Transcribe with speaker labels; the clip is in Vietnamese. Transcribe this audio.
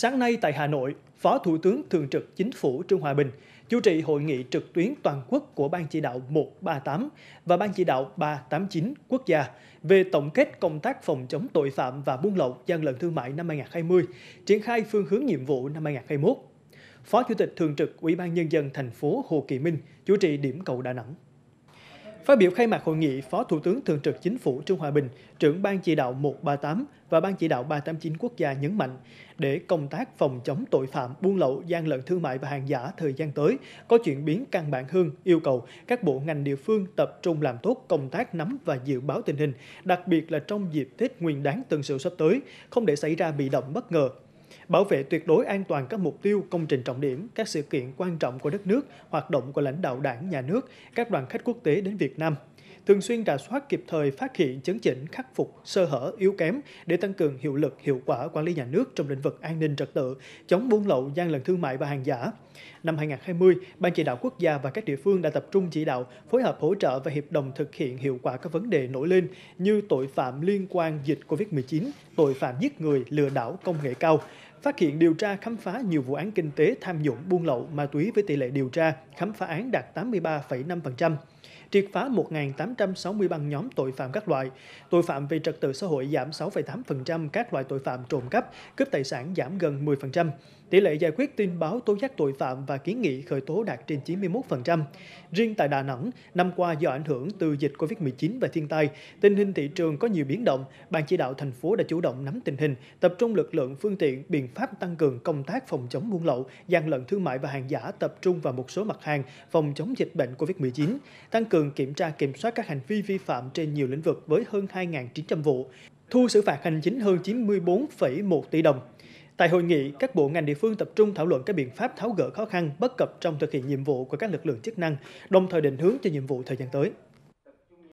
Speaker 1: sáng nay tại Hà Nội, Phó Thủ tướng Thường trực Chính phủ Trương Hòa Bình chủ trì hội nghị trực tuyến toàn quốc của Ban chỉ đạo 138 và Ban chỉ đạo 389 quốc gia về tổng kết công tác phòng chống tội phạm và buôn lậu gian lận thương mại năm 2020, triển khai phương hướng nhiệm vụ năm 2021. Phó Chủ tịch Thường trực Ủy ban Nhân dân thành phố Hồ Kỳ Minh chủ trì điểm cầu Đà Nẵng. Phát biểu khai mạc hội nghị, Phó Thủ tướng Thường trực Chính phủ Trương Hòa Bình, trưởng Ban chỉ đạo 138 và Ban chỉ đạo 389 quốc gia nhấn mạnh, để công tác phòng chống tội phạm, buôn lậu, gian lận thương mại và hàng giả thời gian tới có chuyển biến căn bản hơn, yêu cầu các bộ ngành địa phương tập trung làm tốt công tác nắm và dự báo tình hình, đặc biệt là trong dịp Tết Nguyên đán Tân Sửu sắp tới, không để xảy ra bị động bất ngờ, bảo vệ tuyệt đối an toàn các mục tiêu, công trình trọng điểm, các sự kiện quan trọng của đất nước, hoạt động của lãnh đạo đảng, nhà nước, các đoàn khách quốc tế đến Việt Nam, thường xuyên rà soát kịp thời phát hiện chấn chỉnh khắc phục sơ hở yếu kém để tăng cường hiệu lực hiệu quả quản lý nhà nước trong lĩnh vực an ninh trật tự chống buôn lậu gian lận thương mại và hàng giả năm 2020 ban chỉ đạo quốc gia và các địa phương đã tập trung chỉ đạo phối hợp hỗ trợ và hiệp đồng thực hiện hiệu quả các vấn đề nổi lên như tội phạm liên quan dịch covid 19 tội phạm giết người lừa đảo công nghệ cao phát hiện điều tra khám phá nhiều vụ án kinh tế tham nhũng buôn lậu ma túy với tỷ lệ điều tra khám phá án đạt 83,5%, triệt phá 1.860 băng nhóm tội phạm các loại, tội phạm về trật tự xã hội giảm 6,8%, các loại tội phạm trộm cắp, cướp tài sản giảm gần 10%, tỷ lệ giải quyết tin báo tố giác tội phạm và kiến nghị khởi tố đạt trên 91%. Riêng tại Đà Nẵng, năm qua do ảnh hưởng từ dịch COVID-19 và thiên tai, tình hình thị trường có nhiều biến động, Ban chỉ đạo thành phố đã chủ động nắm tình hình, tập trung lực lượng phương tiện, biện pháp tăng cường công tác phòng chống buôn lậu, gian lận thương mại và hàng giả tập trung vào một số mặt hàng phòng chống dịch bệnh COVID-19, tăng cường kiểm tra kiểm soát các hành vi vi phạm trên nhiều lĩnh vực với hơn 2.900 vụ, thu xử phạt hành chính hơn 94,1 tỷ đồng. Tại hội nghị, các bộ ngành địa phương tập trung thảo luận các biện pháp tháo gỡ khó khăn bất cập trong thực hiện nhiệm vụ của các lực lượng chức năng, đồng thời định hướng cho nhiệm vụ thời gian tới.